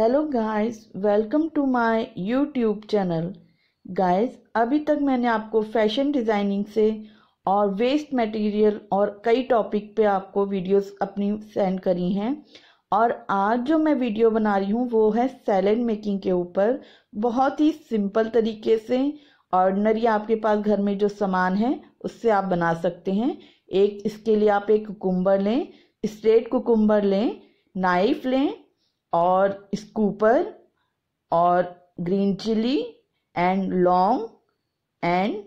hello guys welcome to my YouTube channel guys अभी तक मैंने आपको फैशन डिज़ाइनिंग से और वेस्ट मटेरियल और कई टॉपिक पे आपको वीडियोस अपनी सेंड करी हैं और आज जो मैं वीडियो बना रही हूँ वो है सैलड मेकिंग के ऊपर बहुत ही सिंपल तरीके से ऑर्डनरी आपके पास घर में जो सामान है उससे आप बना सकते हैं एक इसके लिए आप एक कुकुम्बर लें स्ट्रेट कुकुम्बर लें नाइफ लें और स्कूपर और ग्रीन चिली एंड लौंग एंड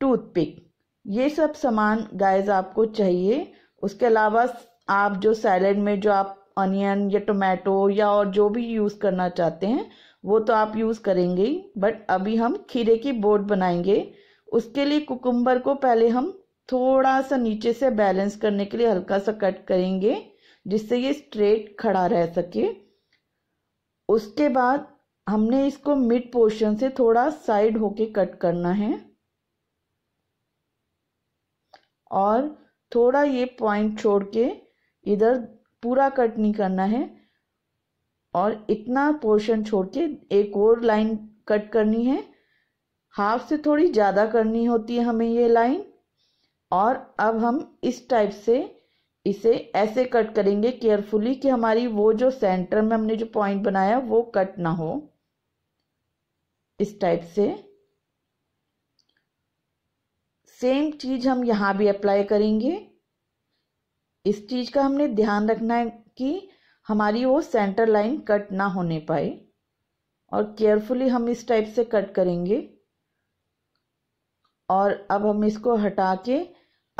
टूथपिक ये सब सामान गाइस आपको चाहिए उसके अलावा आप जो सैलड में जो आप अनियन या टोमेटो या और जो भी यूज़ करना चाहते हैं वो तो आप यूज़ करेंगे ही बट अभी हम खीरे की बोट बनाएंगे उसके लिए कुकुम्बर को पहले हम थोड़ा सा नीचे से बैलेंस करने के लिए हल्का सा कट करेंगे जिससे ये स्ट्रेट खड़ा रह सके उसके बाद हमने इसको मिड पोर्शन से थोड़ा साइड होके कट करना है और थोड़ा ये पॉइंट छोड़ के इधर पूरा कट नहीं करना है और इतना पोर्शन छोड़ के एक और लाइन कट करनी है हाफ से थोड़ी ज़्यादा करनी होती है हमें ये लाइन और अब हम इस टाइप से इसे ऐसे कट करेंगे केयरफुली कि हमारी वो जो सेंटर में हमने जो पॉइंट बनाया वो कट ना हो इस टाइप से सेम चीज हम यहाँ भी अप्लाई करेंगे इस चीज का हमने ध्यान रखना है कि हमारी वो सेंटर लाइन कट ना होने पाए और केयरफुली हम इस टाइप से कट करेंगे और अब हम इसको हटा के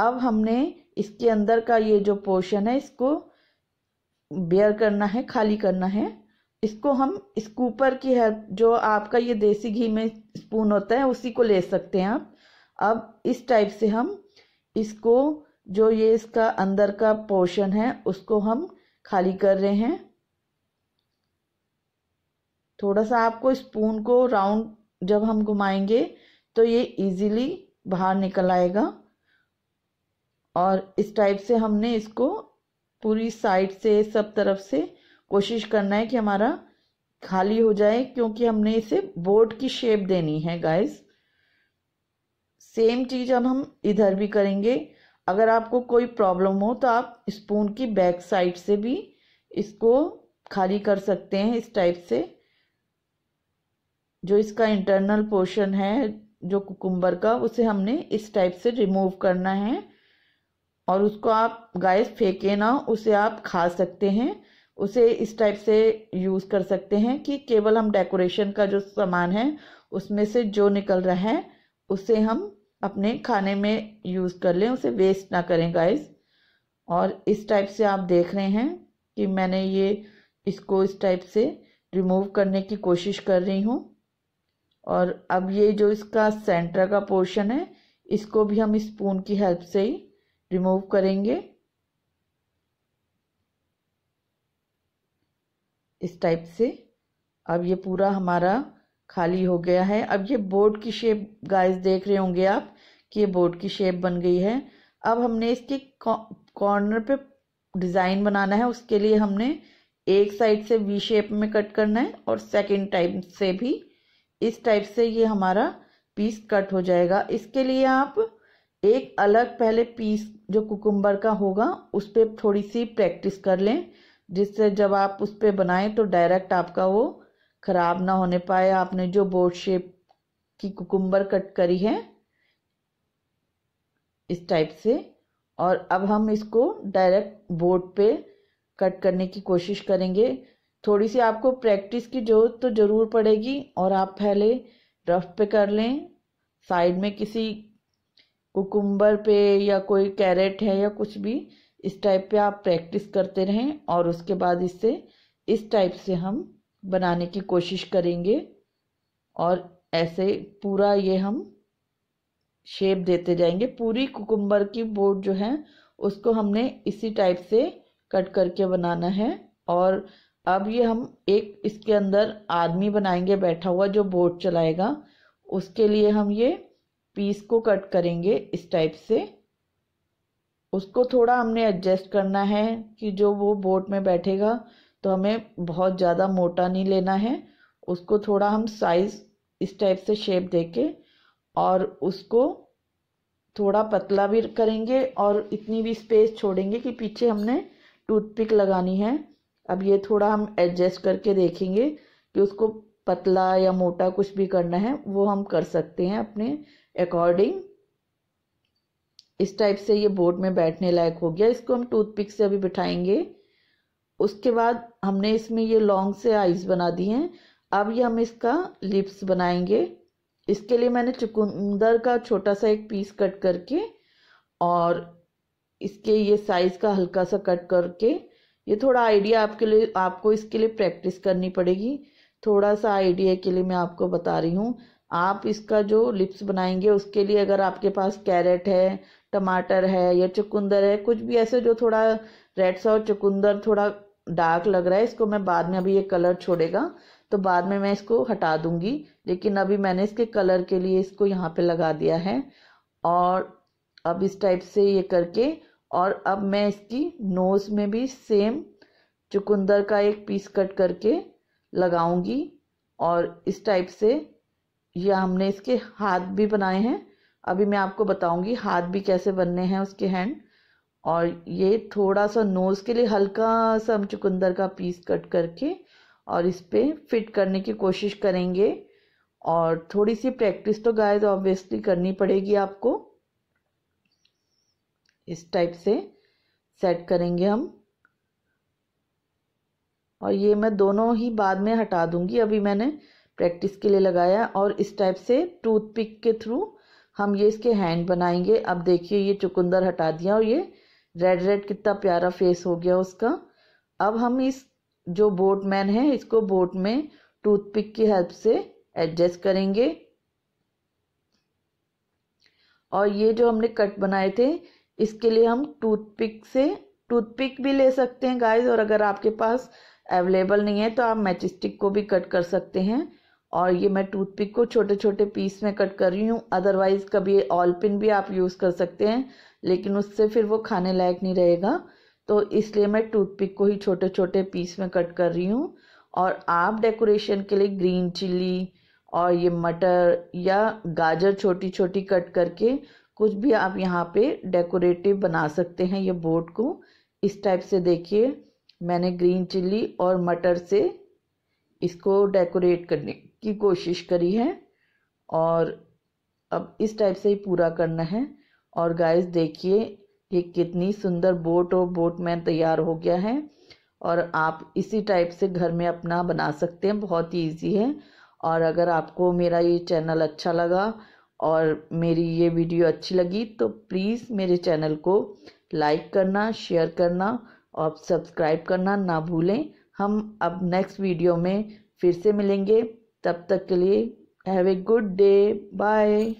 अब हमने इसके अंदर का ये जो पोर्शन है इसको बेयर करना है खाली करना है इसको हम स्कूपर की हेल्प जो आपका ये देसी घी में स्पून होता है उसी को ले सकते हैं आप अब इस टाइप से हम इसको जो ये इसका अंदर का पोर्शन है उसको हम खाली कर रहे हैं थोड़ा सा आपको स्पून को राउंड जब हम घुमाएंगे तो ये इजीली बाहर निकल आएगा और इस टाइप से हमने इसको पूरी साइड से सब तरफ से कोशिश करना है कि हमारा खाली हो जाए क्योंकि हमने इसे बोर्ड की शेप देनी है गाइस सेम चीज अब हम इधर भी करेंगे अगर आपको कोई प्रॉब्लम हो तो आप स्पून की बैक साइड से भी इसको खाली कर सकते हैं इस टाइप से जो इसका इंटरनल पोर्शन है जो कुकुम्बर का उसे हमने इस टाइप से रिमूव करना है और उसको आप गैस फेंके ना उसे आप खा सकते हैं उसे इस टाइप से यूज़ कर सकते हैं कि केवल हम डेकोरेशन का जो सामान है उसमें से जो निकल रहा है उसे हम अपने खाने में यूज़ कर लें उसे वेस्ट ना करें गाइस और इस टाइप से आप देख रहे हैं कि मैंने ये इसको इस टाइप से रिमूव करने की कोशिश कर रही हूँ और अब ये जो इसका सेंटर का पोर्शन है इसको भी हम स्पून की हेल्प से ही रिमूव करेंगे इस टाइप से अब ये पूरा हमारा खाली हो गया है अब ये बोर्ड की शेप गाइस देख रहे होंगे आप कि ये बोर्ड की शेप बन गई है अब हमने इसके कॉर्नर पे डिज़ाइन बनाना है उसके लिए हमने एक साइड से वी शेप में कट करना है और सेकंड टाइप से भी इस टाइप से ये हमारा पीस कट हो जाएगा इसके लिए आप एक अलग पहले पीस जो कुकुम्बर का होगा उस पर थोड़ी सी प्रैक्टिस कर लें जिससे जब आप उस पर बनाएं तो डायरेक्ट आपका वो ख़राब ना होने पाए आपने जो बोर्ड शेप की कुकुम्बर कट करी है इस टाइप से और अब हम इसको डायरेक्ट बोर्ड पे कट करने की कोशिश करेंगे थोड़ी सी आपको प्रैक्टिस की ज़रूरत तो ज़रूर पड़ेगी और आप पहले रफ पे कर लें साइड में किसी कुकुम्बर पे या कोई कैरेट है या कुछ भी इस टाइप पे आप प्रैक्टिस करते रहें और उसके बाद इससे इस टाइप से हम बनाने की कोशिश करेंगे और ऐसे पूरा ये हम शेप देते जाएंगे पूरी कुकुम्बर की बोर्ड जो है उसको हमने इसी टाइप से कट करके बनाना है और अब ये हम एक इसके अंदर आदमी बनाएंगे बैठा हुआ जो बोट चलाएगा उसके लिए हम ये पीस को कट करेंगे इस टाइप से उसको थोड़ा हमने एडजस्ट करना है कि जो वो बोट में बैठेगा तो हमें बहुत ज़्यादा मोटा नहीं लेना है उसको थोड़ा हम साइज़ इस टाइप से शेप देके और उसको थोड़ा पतला भी करेंगे और इतनी भी स्पेस छोड़ेंगे कि पीछे हमने टूथपिक लगानी है अब ये थोड़ा हम एडजस्ट करके देखेंगे कि उसको पतला या मोटा कुछ भी करना है वो हम कर सकते हैं अपने अकॉर्डिंग इस टाइप से ये बोर्ड में बैठने लायक हो गया इसको हम टूथपिक से अभी बिठाएंगे उसके बाद हमने इसमें ये लॉन्ग से आइज बना दिए हैं अब ये हम इसका लिप्स बनाएंगे इसके लिए मैंने चुकंदर का छोटा सा एक पीस कट करके और इसके ये साइज़ का हल्का सा कट करके ये थोड़ा आइडिया आपके लिए आपको इसके लिए प्रैक्टिस करनी पड़ेगी थोड़ा सा आइडिया के लिए मैं आपको बता रही हूँ आप इसका जो लिप्स बनाएंगे उसके लिए अगर आपके पास कैरेट है टमाटर है या चुकंदर है कुछ भी ऐसे जो थोड़ा रेड सा और चुकंदर थोड़ा डार्क लग रहा है इसको मैं बाद में अभी ये कलर छोड़ेगा तो बाद में मैं इसको हटा दूंगी लेकिन अभी मैंने इसके कलर के लिए इसको यहाँ पे लगा दिया है और अब इस टाइप से ये करके और अब मैं इसकी नोज़ में भी सेम चुकंदर का एक पीस कट करके लगाऊंगी और इस टाइप से ये हमने इसके हाथ भी बनाए हैं अभी मैं आपको बताऊंगी हाथ भी कैसे बनने हैं उसके हैंड और ये थोड़ा सा नोज़ के लिए हल्का सा हम चुकंदर का पीस कट करके और इस पर फिट करने की कोशिश करेंगे और थोड़ी सी प्रैक्टिस तो गाय तो ऑब्वियसली करनी पड़ेगी आपको इस टाइप से सेट करेंगे हम और ये मैं दोनों ही बाद में हटा दूंगी अभी मैंने प्रैक्टिस के लिए लगाया और इस टाइप से टूथपिक के थ्रू हम ये इसके हैंड बनाएंगे अब देखिए ये चुकंदर हटा दिया और ये रेड रेड कितना प्यारा फेस हो गया उसका अब हम इस जो बोट मैन है इसको बोट में टूथपिक की हेल्प से एडजस्ट करेंगे और ये जो हमने कट बनाए थे इसके लिए हम टूथपिक से टूथपिक भी ले सकते हैं गाइस और अगर आपके पास अवेलेबल नहीं है तो आप मैचिस्टिक को भी कट कर सकते हैं और ये मैं टूथपिक को छोटे छोटे पीस में कट कर रही हूँ अदरवाइज़ कभी ऑल पिन भी आप यूज़ कर सकते हैं लेकिन उससे फिर वो खाने लायक नहीं रहेगा तो इसलिए मैं टूथपिक को ही छोटे छोटे पीस में कट कर रही हूँ और आप डेकोरेशन के लिए ग्रीन चिल्ली और ये मटर या गाजर छोटी छोटी कट करके कुछ भी आप यहाँ पे डेकोरेटिव बना सकते हैं ये बोर्ड को इस टाइप से देखिए मैंने ग्रीन चिल्ली और मटर से इसको डेकोरेट करने की कोशिश करी है और अब इस टाइप से ही पूरा करना है और गाइस देखिए ये कितनी सुंदर बोट और बोट मैन तैयार हो गया है और आप इसी टाइप से घर में अपना बना सकते हैं बहुत ही ईजी है और अगर आपको मेरा ये चैनल अच्छा लगा और मेरी ये वीडियो अच्छी लगी तो प्लीज़ मेरे चैनल को लाइक करना शेयर करना और सब्सक्राइब करना ना भूलें हम अब नेक्स्ट वीडियो में फिर से मिलेंगे तब तक के लिए have a good day bye